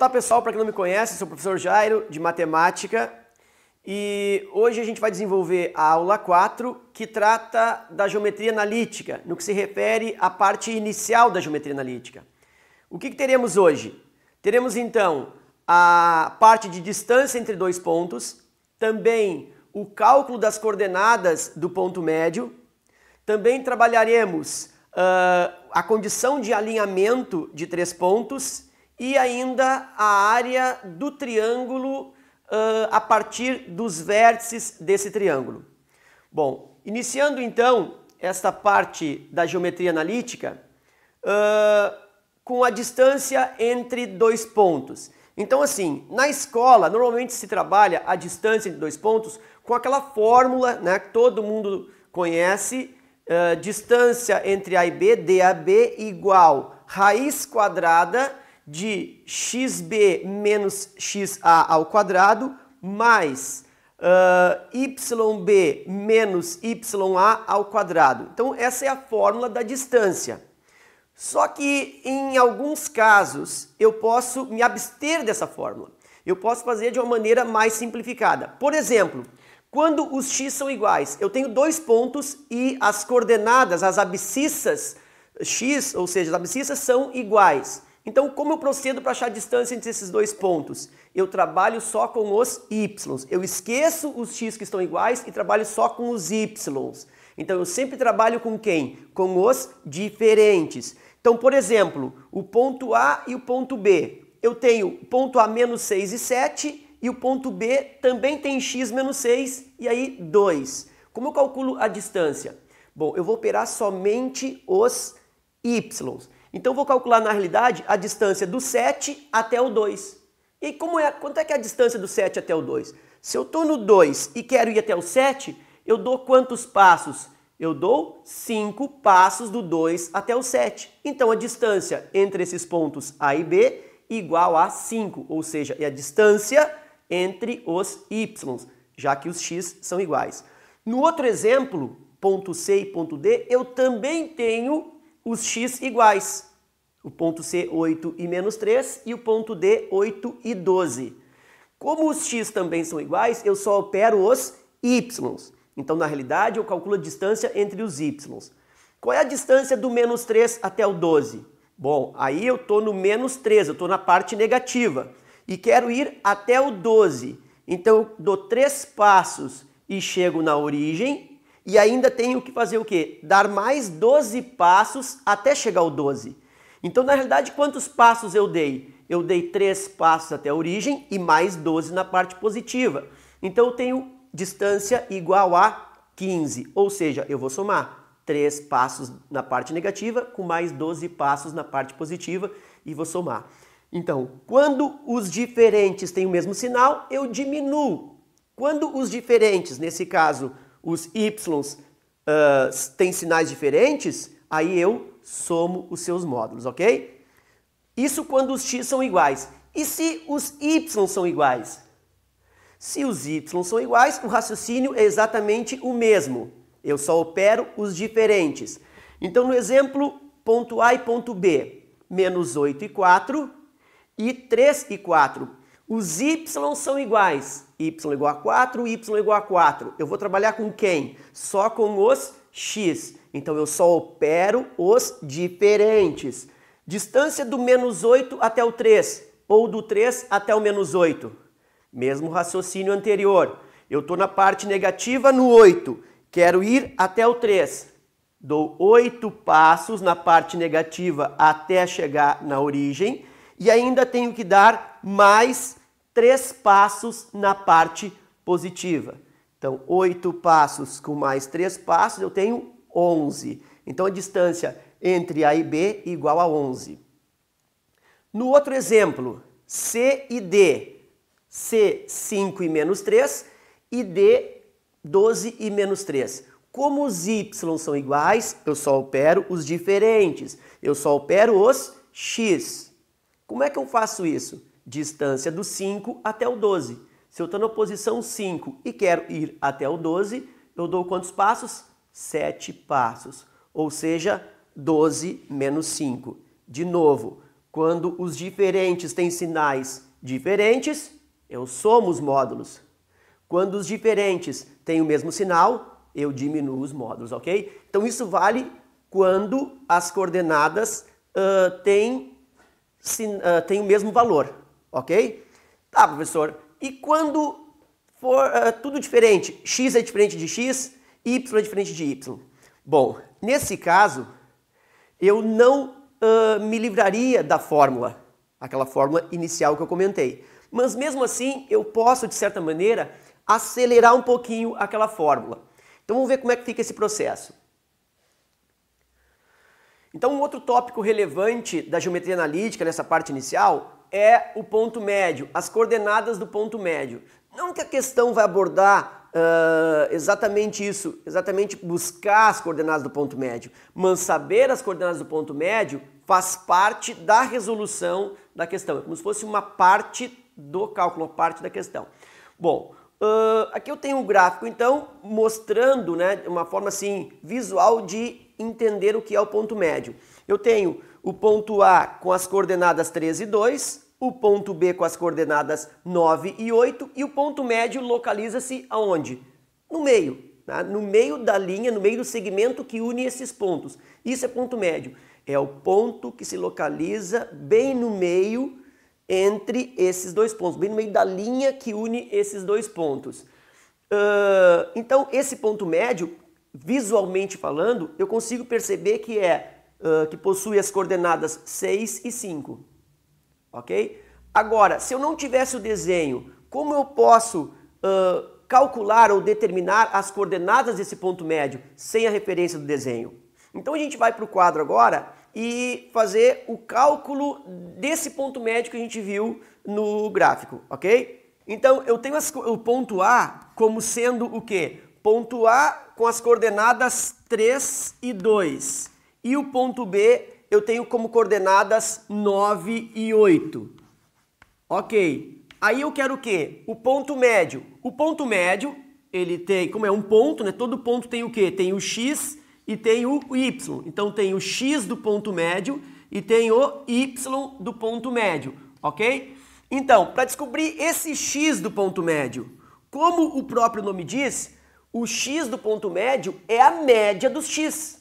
tá, pessoal? Para quem não me conhece, sou o professor Jairo de matemática e hoje a gente vai desenvolver a aula 4, que trata da geometria analítica, no que se refere à parte inicial da geometria analítica. O que, que teremos hoje? Teremos então a parte de distância entre dois pontos, também o cálculo das coordenadas do ponto médio, também trabalharemos uh, a condição de alinhamento de três pontos e ainda a área do triângulo uh, a partir dos vértices desse triângulo. Bom, iniciando então esta parte da geometria analítica uh, com a distância entre dois pontos. Então assim, na escola normalmente se trabalha a distância entre dois pontos com aquela fórmula né, que todo mundo conhece, uh, distância entre A e B, DAB igual raiz quadrada de xb menos xa ao quadrado mais uh, yb menos ya ao quadrado. Então essa é a fórmula da distância. Só que em alguns casos eu posso me abster dessa fórmula. Eu posso fazer de uma maneira mais simplificada. Por exemplo, quando os x são iguais, eu tenho dois pontos e as coordenadas, as abscissas x, ou seja, as abscissas são iguais. Então, como eu procedo para achar a distância entre esses dois pontos? Eu trabalho só com os y. Eu esqueço os x que estão iguais e trabalho só com os y. Então, eu sempre trabalho com quem? Com os diferentes. Então, por exemplo, o ponto A e o ponto B. Eu tenho ponto A menos 6 e 7 e o ponto B também tem x menos 6 e aí 2. Como eu calculo a distância? Bom, eu vou operar somente os y's. Então vou calcular na realidade a distância do 7 até o 2. E como é, quanto é que é a distância do 7 até o 2? Se eu estou no 2 e quero ir até o 7, eu dou quantos passos? Eu dou 5 passos do 2 até o 7. Então a distância entre esses pontos A e B igual a 5, ou seja, é a distância entre os y, já que os x são iguais. No outro exemplo, ponto C e ponto D, eu também tenho os x iguais. O ponto C, 8 e menos 3. E o ponto D, 8 e 12. Como os x também são iguais, eu só opero os y. Então, na realidade, eu calculo a distância entre os y. Qual é a distância do menos 3 até o 12? Bom, aí eu estou no menos 3, eu estou na parte negativa. E quero ir até o 12. Então, eu dou três passos e chego na origem. E ainda tenho que fazer o quê? Dar mais 12 passos até chegar ao 12. Então, na realidade, quantos passos eu dei? Eu dei 3 passos até a origem e mais 12 na parte positiva. Então, eu tenho distância igual a 15, ou seja, eu vou somar 3 passos na parte negativa com mais 12 passos na parte positiva e vou somar. Então, quando os diferentes têm o mesmo sinal, eu diminuo. Quando os diferentes, nesse caso, os y, uh, têm sinais diferentes, aí eu somo os seus módulos, ok? Isso quando os x são iguais. E se os y são iguais? Se os y são iguais, o raciocínio é exatamente o mesmo. Eu só opero os diferentes. Então, no exemplo, ponto A e ponto B, menos 8 e 4 e 3 e 4. Os y são iguais. y igual a 4, y igual a 4. Eu vou trabalhar com quem? Só com os x. Então eu só opero os diferentes. Distância do menos 8 até o 3 ou do 3 até o menos 8. Mesmo raciocínio anterior. Eu estou na parte negativa no 8. Quero ir até o 3. Dou 8 passos na parte negativa até chegar na origem. E ainda tenho que dar mais 3 passos na parte positiva. Então, 8 passos com mais 3 passos, eu tenho 11. Então a distância entre A e B é igual a 11. No outro exemplo, C e D. C, 5 e menos 3 e D, 12 e menos 3. Como os y são iguais, eu só opero os diferentes. Eu só opero os x. Como é que eu faço isso? Distância do 5 até o 12. Se eu estou na posição 5 e quero ir até o 12, eu dou quantos passos? sete passos, ou seja, 12 menos 5. De novo, quando os diferentes têm sinais diferentes, eu somo os módulos. Quando os diferentes têm o mesmo sinal, eu diminuo os módulos, ok? Então isso vale quando as coordenadas uh, têm, sin, uh, têm o mesmo valor, ok? Tá, professor. E quando for uh, tudo diferente, x é diferente de x, y é diferente de y. Bom, nesse caso, eu não uh, me livraria da fórmula, aquela fórmula inicial que eu comentei. Mas mesmo assim, eu posso, de certa maneira, acelerar um pouquinho aquela fórmula. Então vamos ver como é que fica esse processo. Então um outro tópico relevante da geometria analítica nessa parte inicial é o ponto médio, as coordenadas do ponto médio. Não que a questão vai abordar uh, exatamente isso, exatamente buscar as coordenadas do ponto médio. Mas saber as coordenadas do ponto médio faz parte da resolução da questão, é como se fosse uma parte do cálculo, parte da questão. Bom, Uh, aqui eu tenho um gráfico, então, mostrando né, uma forma assim, visual de entender o que é o ponto médio. Eu tenho o ponto A com as coordenadas 3 e 2, o ponto B com as coordenadas 9 e 8 e o ponto médio localiza-se aonde? No meio, tá? no meio da linha, no meio do segmento que une esses pontos. Isso é ponto médio. É o ponto que se localiza bem no meio entre esses dois pontos, bem no meio da linha que une esses dois pontos. Uh, então, esse ponto médio, visualmente falando, eu consigo perceber que é uh, que possui as coordenadas 6 e 5 ok? Agora, se eu não tivesse o desenho, como eu posso uh, calcular ou determinar as coordenadas desse ponto médio sem a referência do desenho? Então a gente vai para o quadro agora e fazer o cálculo desse ponto médio que a gente viu no gráfico, ok? Então eu tenho as, o ponto A como sendo o quê? Ponto A com as coordenadas 3 e 2 e o ponto B eu tenho como coordenadas 9 e 8. Ok. Aí eu quero o quê? O ponto médio. O ponto médio, ele tem, como é um ponto, né? Todo ponto tem o quê? Tem o x e tem o y. Então tem o x do ponto médio e tem o y do ponto médio, ok? Então, para descobrir esse x do ponto médio, como o próprio nome diz, o x do ponto médio é a média dos x.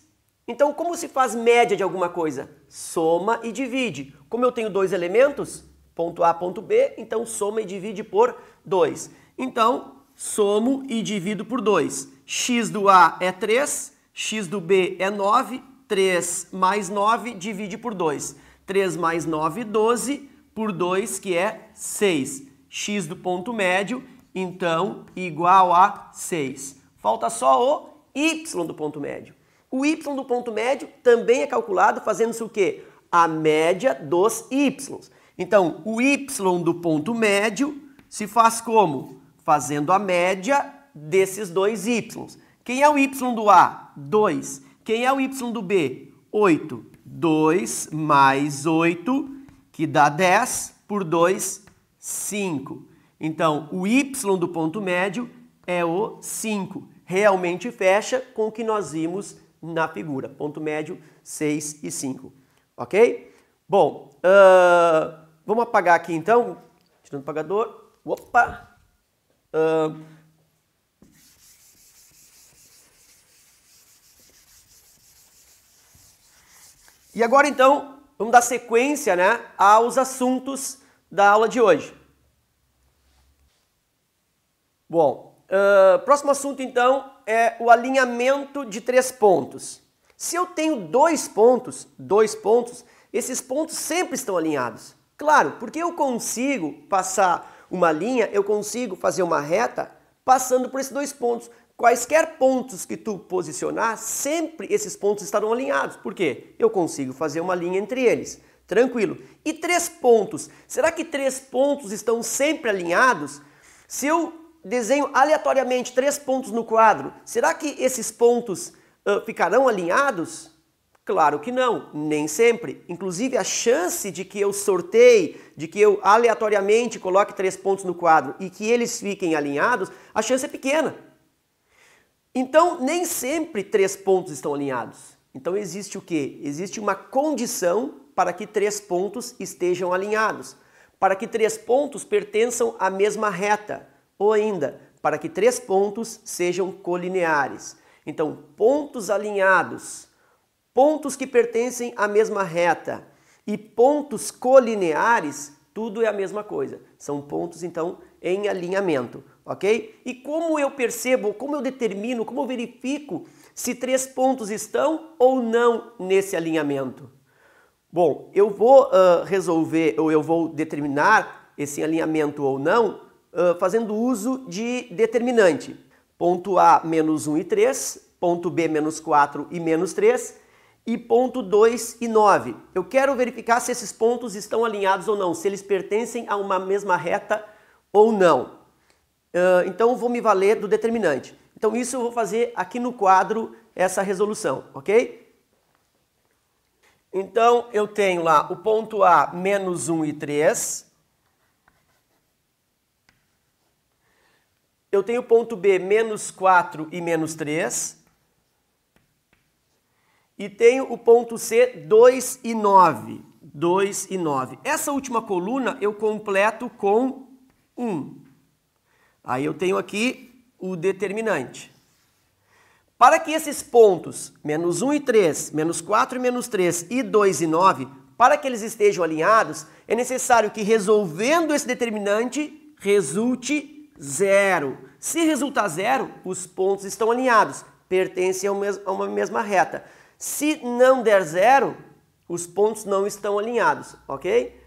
Então, como se faz média de alguma coisa? Soma e divide. Como eu tenho dois elementos, ponto A, ponto B, então soma e divide por 2. Então, somo e divido por 2. x do A é 3, x do B é 9, 3 mais 9 divide por 2. 3 mais 9, 12, por 2, que é 6. x do ponto médio, então, igual a 6. Falta só o y do ponto médio. O y do ponto médio também é calculado fazendo-se o quê? A média dos y. Então, o y do ponto médio se faz como? Fazendo a média desses dois y. Quem é o y do A? 2. Quem é o y do B? 8. 2 mais 8, que dá 10, por 2, 5. Então, o y do ponto médio é o 5. Realmente fecha com o que nós vimos na figura. Ponto médio 6 e 5. Ok? Bom, uh, vamos apagar aqui então. Tirando o apagador. Opa! Uh, e agora então, vamos dar sequência né, aos assuntos da aula de hoje. Bom, uh, próximo assunto então é, o alinhamento de três pontos. Se eu tenho dois pontos, dois pontos, esses pontos sempre estão alinhados. Claro, porque eu consigo passar uma linha, eu consigo fazer uma reta passando por esses dois pontos. Quaisquer pontos que tu posicionar, sempre esses pontos estarão alinhados. Por quê? Eu consigo fazer uma linha entre eles. Tranquilo. E três pontos. Será que três pontos estão sempre alinhados? Se eu desenho aleatoriamente três pontos no quadro, será que esses pontos uh, ficarão alinhados? Claro que não, nem sempre. Inclusive a chance de que eu sorteie, de que eu aleatoriamente coloque três pontos no quadro e que eles fiquem alinhados, a chance é pequena. Então nem sempre três pontos estão alinhados. Então existe o que? Existe uma condição para que três pontos estejam alinhados, para que três pontos pertençam à mesma reta, ou ainda para que três pontos sejam colineares. Então, pontos alinhados, pontos que pertencem à mesma reta e pontos colineares, tudo é a mesma coisa. São pontos, então, em alinhamento, ok? E como eu percebo, como eu determino, como eu verifico se três pontos estão ou não nesse alinhamento? Bom, eu vou uh, resolver ou eu vou determinar esse alinhamento ou não fazendo uso de determinante. Ponto A menos 1 e 3, ponto B menos 4 e menos 3 e ponto 2 e 9. Eu quero verificar se esses pontos estão alinhados ou não, se eles pertencem a uma mesma reta ou não. Uh, então vou me valer do determinante. Então isso eu vou fazer aqui no quadro essa resolução, ok? Então eu tenho lá o ponto A menos 1 e 3, eu tenho ponto B menos 4 e menos 3. E tenho o ponto C 2 e 9. 2 e 9. Essa última coluna eu completo com 1. Aí eu tenho aqui o determinante. Para que esses pontos, menos 1 e 3, menos 4 e menos 3 e 2 e 9, para que eles estejam alinhados, é necessário que resolvendo esse determinante, resulte zero. Se resultar zero, os pontos estão alinhados, pertencem a uma mesma reta. Se não der zero, os pontos não estão alinhados, ok?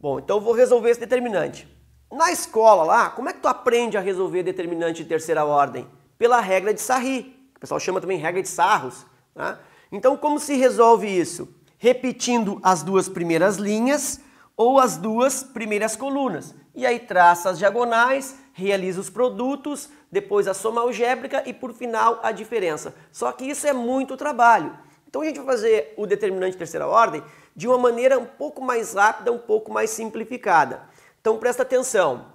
Bom, então vou resolver esse determinante. Na escola lá, como é que tu aprende a resolver determinante de terceira ordem? Pela regra de Sarri, que o pessoal chama também regra de Sarros. Né? Então, como se resolve isso? Repetindo as duas primeiras linhas ou as duas primeiras colunas. E aí traça as diagonais, realiza os produtos, depois a soma algébrica e por final a diferença. Só que isso é muito trabalho. Então a gente vai fazer o determinante de terceira ordem de uma maneira um pouco mais rápida, um pouco mais simplificada. Então presta atenção.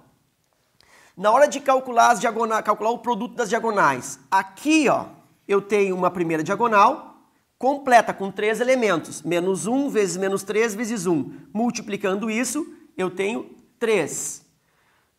Na hora de calcular, as diagonais, calcular o produto das diagonais, aqui ó, eu tenho uma primeira diagonal, completa com três elementos, menos 1 vezes menos 3 vezes 1. Multiplicando isso, eu tenho 3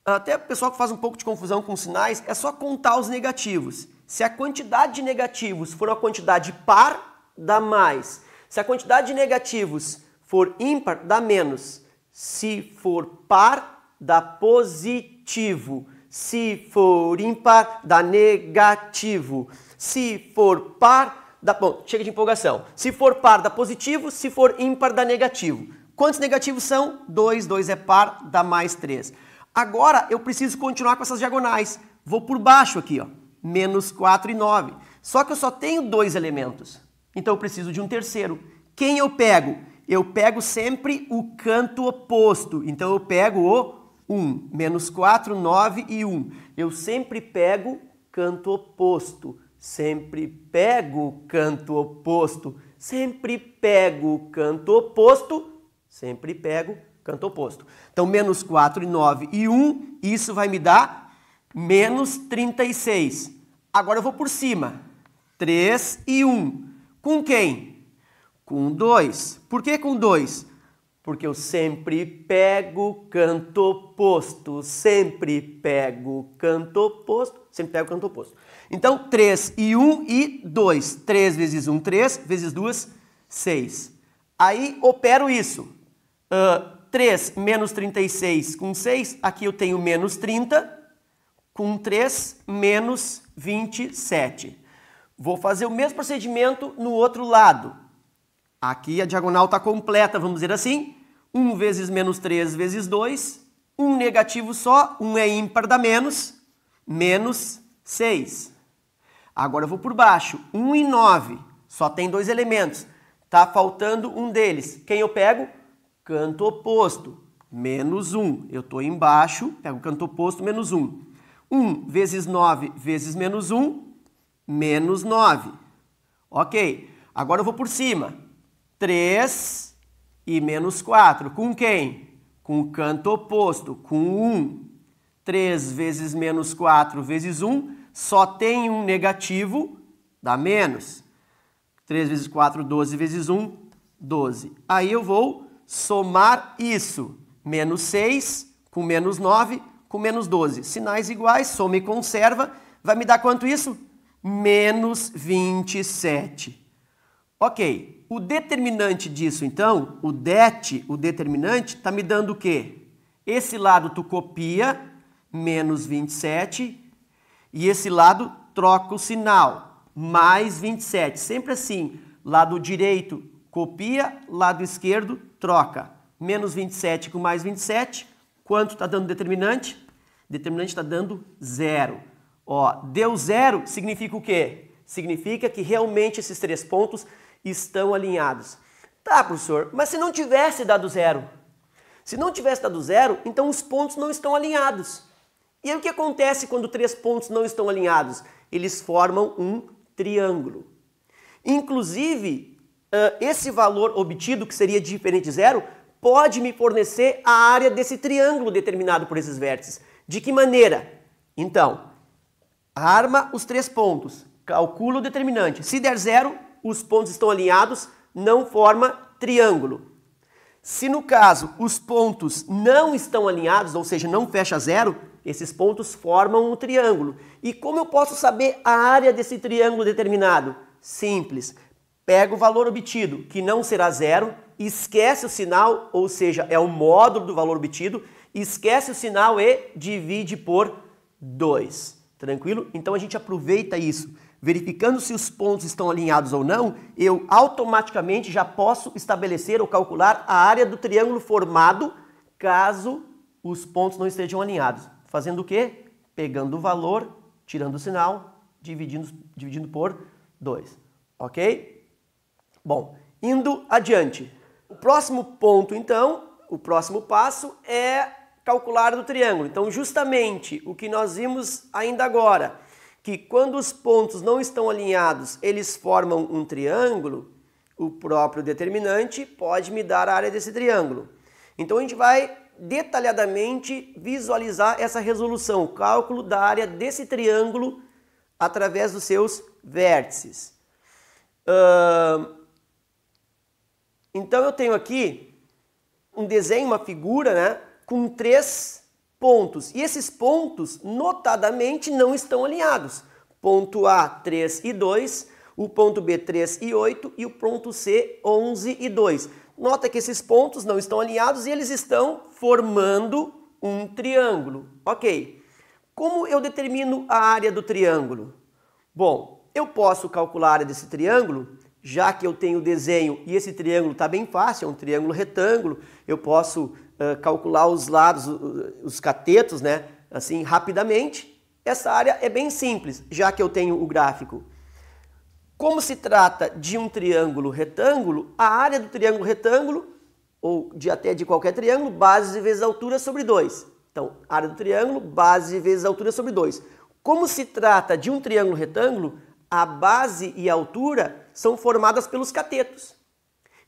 até o pessoal que faz um pouco de confusão com sinais, é só contar os negativos. Se a quantidade de negativos for uma quantidade par, dá mais. Se a quantidade de negativos for ímpar, dá menos. Se for par, dá positivo. Se for ímpar, dá negativo. Se for par, dá. Bom, chega de empolgação. Se for par, dá positivo. Se for ímpar, dá negativo. Quantos negativos são? 2, 2 é par, dá mais 3. Agora eu preciso continuar com essas diagonais. Vou por baixo aqui, ó, menos 4 e 9. Só que eu só tenho dois elementos, então eu preciso de um terceiro. Quem eu pego? Eu pego sempre o canto oposto, então eu pego o 1, menos 4, 9 e 1. Eu sempre pego canto oposto, sempre pego canto oposto, sempre pego canto oposto, sempre pego canto oposto. Então, menos 4 e 9 e 1, isso vai me dar menos 36. Agora eu vou por cima. 3 e 1. Com quem? Com 2. Por que com 2? Porque eu sempre pego canto oposto. Sempre pego canto oposto. Sempre pego canto oposto. Então, 3 e 1 e 2. 3 vezes 1, 3. Vezes 2, 6. Aí, opero isso. Uh, 3 menos 36 com 6, aqui eu tenho menos 30, com 3 menos 27. Vou fazer o mesmo procedimento no outro lado. Aqui a diagonal está completa, vamos dizer assim. 1 vezes menos 3 vezes 2, 1 negativo só, 1 é ímpar da menos, menos 6. Agora eu vou por baixo, 1 e 9, só tem dois elementos. Está faltando um deles. Quem eu pego? canto oposto, menos 1. Eu estou embaixo, pego o canto oposto, menos 1. 1 vezes 9 vezes menos 1, menos 9. Ok, agora eu vou por cima. 3 e menos 4. Com quem? Com o canto oposto, com 1. 3 vezes menos 4 vezes 1, só tem um negativo, dá menos. 3 vezes 4, 12 vezes 1, 12. Aí eu vou somar isso. Menos 6 com menos 9 com menos 12. Sinais iguais, soma e conserva. Vai me dar quanto isso? Menos 27. Ok. O determinante disso, então, o det, o determinante, está me dando o quê? Esse lado tu copia, menos 27. E esse lado troca o sinal, mais 27. Sempre assim, lado direito copia, lado esquerdo troca menos 27 com mais 27. Quanto está dando determinante? Determinante está dando zero. Ó, deu zero significa o quê? Significa que realmente esses três pontos estão alinhados. Tá, professor, mas se não tivesse dado zero? Se não tivesse dado zero, então os pontos não estão alinhados. E aí o que acontece quando três pontos não estão alinhados? Eles formam um triângulo. Inclusive, ah, esse valor obtido, que seria diferente de zero, pode me fornecer a área desse triângulo determinado por esses vértices. De que maneira? Então, arma os três pontos, calcula o determinante. Se der zero, os pontos estão alinhados, não forma triângulo. Se no caso os pontos não estão alinhados, ou seja, não fecha zero, esses pontos formam um triângulo. E como eu posso saber a área desse triângulo determinado? Simples pega o valor obtido, que não será zero, esquece o sinal, ou seja, é o módulo do valor obtido, esquece o sinal e divide por 2. Tranquilo? Então a gente aproveita isso. Verificando se os pontos estão alinhados ou não, eu automaticamente já posso estabelecer ou calcular a área do triângulo formado caso os pontos não estejam alinhados. Fazendo o quê? Pegando o valor, tirando o sinal, dividindo, dividindo por 2. Ok? Bom, indo adiante. O próximo ponto, então, o próximo passo é calcular do triângulo. Então, justamente o que nós vimos ainda agora, que quando os pontos não estão alinhados, eles formam um triângulo, o próprio determinante pode me dar a área desse triângulo. Então, a gente vai detalhadamente visualizar essa resolução, o cálculo da área desse triângulo através dos seus vértices. Uh, então eu tenho aqui um desenho, uma figura, né, com três pontos. E esses pontos, notadamente, não estão alinhados. Ponto A, 3 e 2, o ponto B, 3 e 8 e o ponto C, 11 e 2. Nota que esses pontos não estão alinhados e eles estão formando um triângulo. Ok. Como eu determino a área do triângulo? Bom, eu posso calcular a área desse triângulo já que eu tenho o desenho e esse triângulo está bem fácil, é um triângulo retângulo, eu posso uh, calcular os lados, os catetos, né? Assim, rapidamente. Essa área é bem simples, já que eu tenho o gráfico. Como se trata de um triângulo retângulo, a área do triângulo retângulo, ou de até de qualquer triângulo, base vezes altura sobre 2. Então, área do triângulo, base vezes altura sobre 2. Como se trata de um triângulo retângulo, a base e a altura são formadas pelos catetos.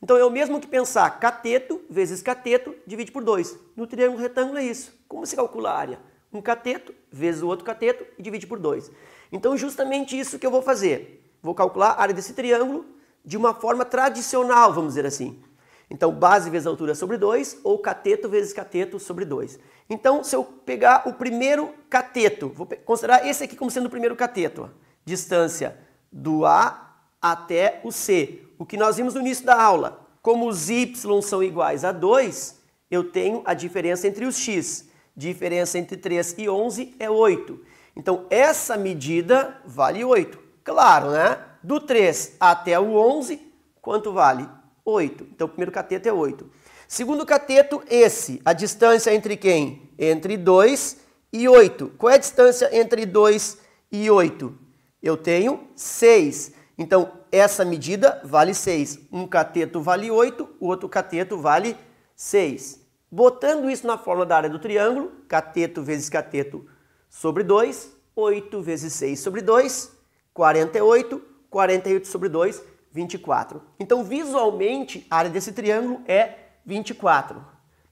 Então é o mesmo que pensar cateto vezes cateto divide por 2. No triângulo retângulo é isso. Como se calcula a área? Um cateto vezes o outro cateto e divide por 2. Então justamente isso que eu vou fazer. Vou calcular a área desse triângulo de uma forma tradicional, vamos dizer assim. Então base vezes altura sobre 2 ou cateto vezes cateto sobre 2. Então se eu pegar o primeiro cateto, vou considerar esse aqui como sendo o primeiro cateto, ó distância do A até o C. O que nós vimos no início da aula. Como os Y são iguais a 2, eu tenho a diferença entre os X. Diferença entre 3 e 11 é 8. Então, essa medida vale 8. Claro, né? Do 3 até o 11, quanto vale? 8. Então, o primeiro cateto é 8. Segundo cateto, esse. A distância entre quem? Entre 2 e 8. Qual é a distância entre 2 e 8? eu tenho 6. Então, essa medida vale 6. Um cateto vale 8, o outro cateto vale 6. Botando isso na fórmula da área do triângulo, cateto vezes cateto sobre 2, 8 vezes 6 sobre 2, 48, 48 sobre 2, 24. Então, visualmente, a área desse triângulo é 24.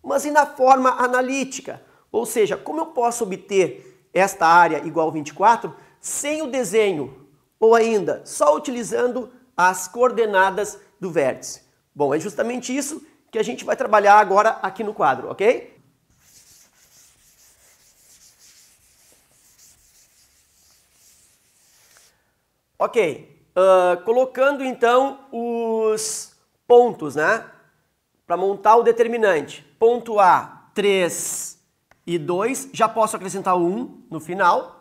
Mas e na forma analítica? Ou seja, como eu posso obter esta área igual a 24 sem o desenho ou ainda só utilizando as coordenadas do vértice. Bom, é justamente isso que a gente vai trabalhar agora aqui no quadro, ok? Ok, uh, colocando então os pontos, né? Para montar o determinante. Ponto A, 3 e 2. Já posso acrescentar 1 no final.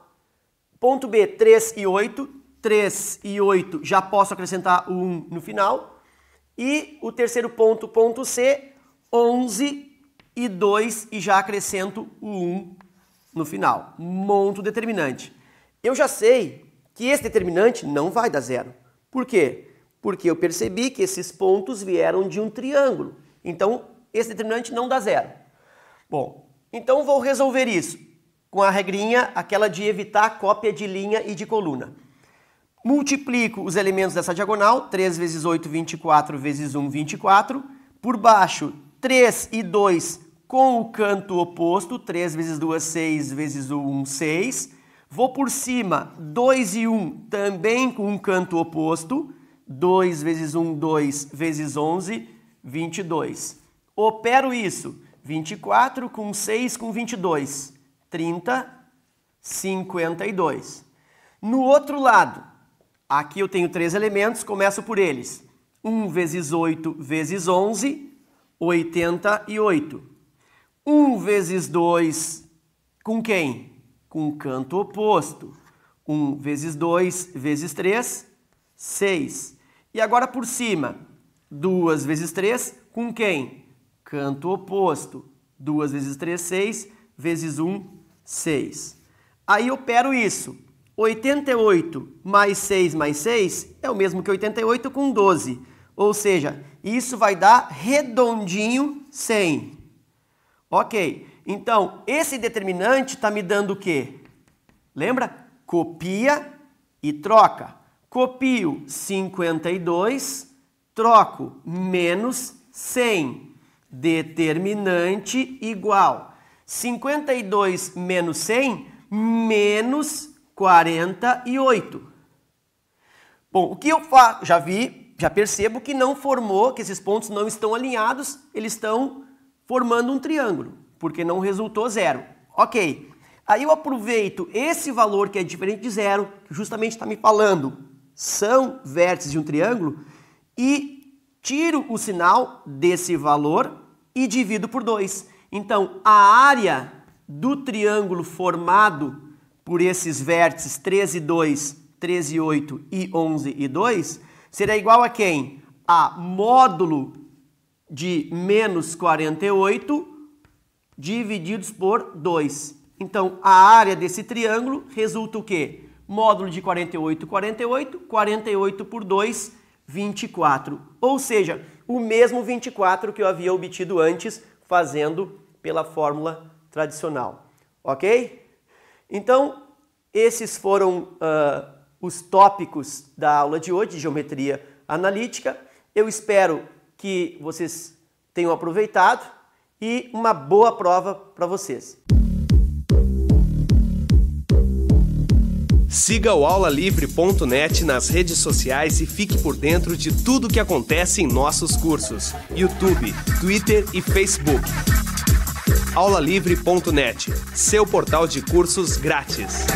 Ponto B, 3 e 8. 3 e 8 já posso acrescentar o 1 no final. E o terceiro ponto, ponto C, 11 e 2 e já acrescento o 1 no final. Monto o determinante. Eu já sei que esse determinante não vai dar zero. Por quê? Porque eu percebi que esses pontos vieram de um triângulo. Então, esse determinante não dá zero. Bom, então vou resolver isso com a regrinha aquela de evitar cópia de linha e de coluna. Multiplico os elementos dessa diagonal, 3 vezes 8, 24, vezes 1, 24. Por baixo, 3 e 2 com o canto oposto, 3 vezes 2, 6, vezes 1, 6. Vou por cima, 2 e 1 também com um canto oposto, 2 vezes 1, 2, vezes 11, 22. Opero isso, 24 com 6 com 22. 30, 52. No outro lado, aqui eu tenho três elementos, começo por eles. 1 vezes 8 vezes 11, 88. 1 vezes 2, com quem? Com canto oposto. 1 vezes 2 vezes 3, 6. E agora por cima, 2 vezes 3, com quem? Canto oposto. 2 vezes 3, 6, vezes 1, 6. Aí eu pero isso. 88 mais 6 mais 6 é o mesmo que 88 com 12. Ou seja, isso vai dar redondinho 100. Ok, então esse determinante está me dando o quê? Lembra? Copia e troca. Copio 52, troco menos 100. Determinante igual 52 menos 100, menos 48. Bom, o que eu faço? Já vi, já percebo que não formou, que esses pontos não estão alinhados, eles estão formando um triângulo, porque não resultou zero. Ok, aí eu aproveito esse valor que é diferente de zero, que justamente está me falando são vértices de um triângulo, e tiro o sinal desse valor e divido por 2. Então, a área do triângulo formado por esses vértices 13, 2, 13, 8 e 11 e 2 será igual a quem? A módulo de menos 48 divididos por 2. Então, a área desse triângulo resulta o quê? Módulo de 48, 48, 48 por 2, 24. Ou seja, o mesmo 24 que eu havia obtido antes fazendo pela fórmula tradicional, ok? Então, esses foram uh, os tópicos da aula de hoje de geometria analítica. Eu espero que vocês tenham aproveitado e uma boa prova para vocês. Siga o aulalivre.net nas redes sociais e fique por dentro de tudo o que acontece em nossos cursos: YouTube, Twitter e Facebook. aulalivre.net, seu portal de cursos grátis.